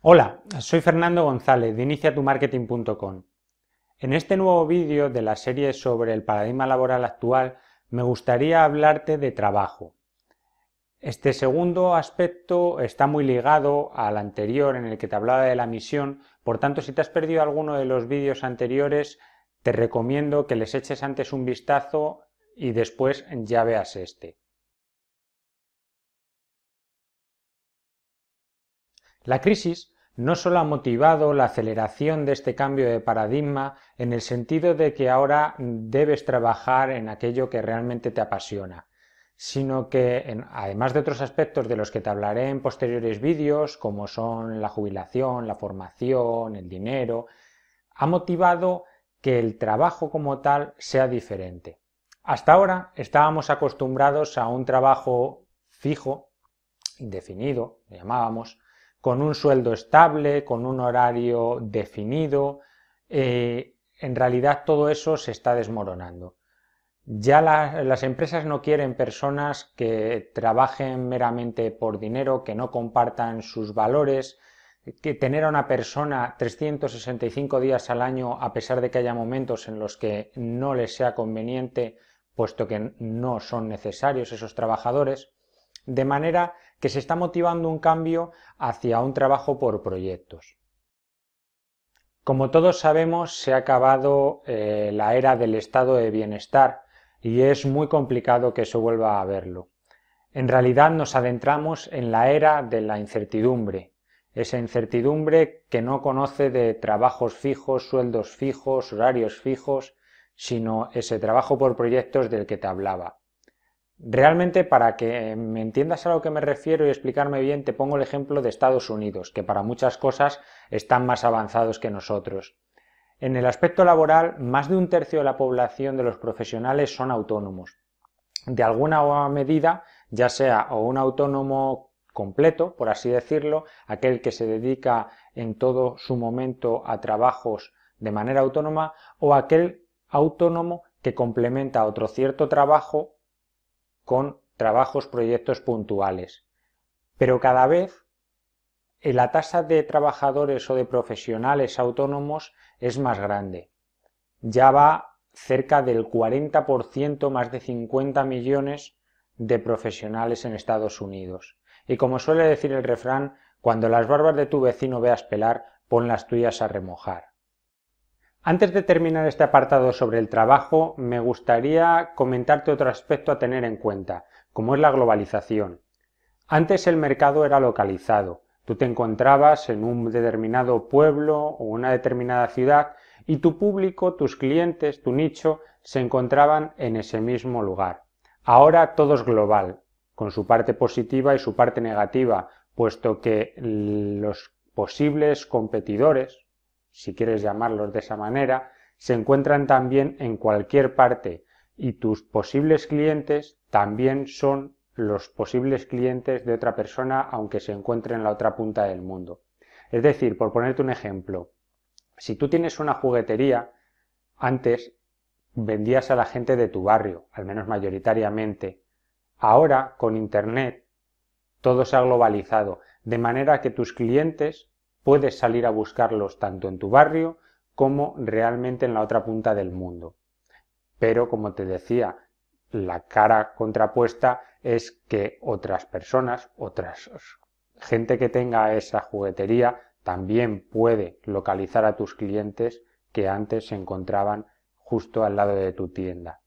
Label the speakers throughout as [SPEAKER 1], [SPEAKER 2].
[SPEAKER 1] Hola, soy Fernando González de iniciatumarketing.com. En este nuevo vídeo de la serie sobre el paradigma laboral actual me gustaría hablarte de trabajo. Este segundo aspecto está muy ligado al anterior en el que te hablaba de la misión, por tanto si te has perdido alguno de los vídeos anteriores te recomiendo que les eches antes un vistazo y después ya veas este. La crisis no solo ha motivado la aceleración de este cambio de paradigma en el sentido de que ahora debes trabajar en aquello que realmente te apasiona, sino que, además de otros aspectos de los que te hablaré en posteriores vídeos, como son la jubilación, la formación, el dinero, ha motivado que el trabajo como tal sea diferente. Hasta ahora estábamos acostumbrados a un trabajo fijo, indefinido, le llamábamos, con un sueldo estable, con un horario definido. Eh, en realidad todo eso se está desmoronando. Ya las empresas no quieren personas que trabajen meramente por dinero, que no compartan sus valores, que tener a una persona 365 días al año, a pesar de que haya momentos en los que no les sea conveniente, puesto que no son necesarios esos trabajadores, de manera que se está motivando un cambio hacia un trabajo por proyectos. Como todos sabemos, se ha acabado eh, la era del estado de bienestar y es muy complicado que eso vuelva a verlo. En realidad nos adentramos en la era de la incertidumbre, esa incertidumbre que no conoce de trabajos fijos, sueldos fijos, horarios fijos, sino ese trabajo por proyectos del que te hablaba. Realmente, para que me entiendas a lo que me refiero y explicarme bien, te pongo el ejemplo de Estados Unidos, que para muchas cosas están más avanzados que nosotros. En el aspecto laboral, más de un tercio de la población de los profesionales son autónomos. De alguna medida, ya sea o un autónomo completo, por así decirlo, aquel que se dedica en todo su momento a trabajos de manera autónoma, o aquel autónomo que complementa otro cierto trabajo con trabajos, proyectos puntuales. Pero cada vez eh, la tasa de trabajadores o de profesionales autónomos es más grande. Ya va cerca del 40%, más de 50 millones de profesionales en Estados Unidos. Y como suele decir el refrán, cuando las barbas de tu vecino veas pelar, pon las tuyas a remojar. Antes de terminar este apartado sobre el trabajo, me gustaría comentarte otro aspecto a tener en cuenta, como es la globalización. Antes el mercado era localizado. Tú te encontrabas en un determinado pueblo o una determinada ciudad y tu público, tus clientes, tu nicho se encontraban en ese mismo lugar. Ahora todo es global, con su parte positiva y su parte negativa, puesto que los posibles competidores, si quieres llamarlos de esa manera, se encuentran también en cualquier parte y tus posibles clientes también son los posibles clientes de otra persona aunque se encuentre en la otra punta del mundo. Es decir, por ponerte un ejemplo, si tú tienes una juguetería, antes vendías a la gente de tu barrio, al menos mayoritariamente. Ahora, con Internet, todo se ha globalizado, de manera que tus clientes puedes salir a buscarlos tanto en tu barrio como realmente en la otra punta del mundo. Pero, como te decía, la cara contrapuesta es que otras personas, otras gente que tenga esa juguetería, también puede localizar a tus clientes que antes se encontraban justo al lado de tu tienda.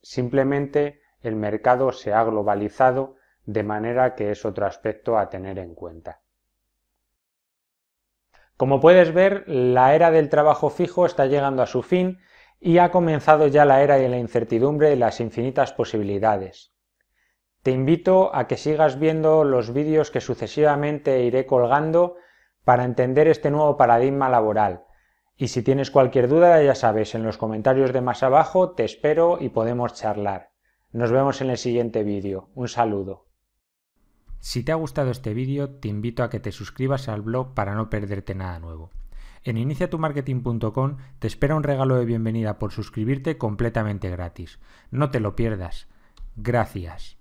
[SPEAKER 1] Simplemente el mercado se ha globalizado de manera que es otro aspecto a tener en cuenta. Como puedes ver, la era del trabajo fijo está llegando a su fin y ha comenzado ya la era de la incertidumbre y las infinitas posibilidades. Te invito a que sigas viendo los vídeos que sucesivamente iré colgando para entender este nuevo paradigma laboral. Y si tienes cualquier duda, ya sabes, en los comentarios de más abajo te espero y podemos charlar. Nos vemos en el siguiente vídeo. Un saludo. Si te ha gustado este vídeo, te invito a que te suscribas al blog para no perderte nada nuevo. En iniciatumarketing.com te espera un regalo de bienvenida por suscribirte completamente gratis. No te lo pierdas. Gracias.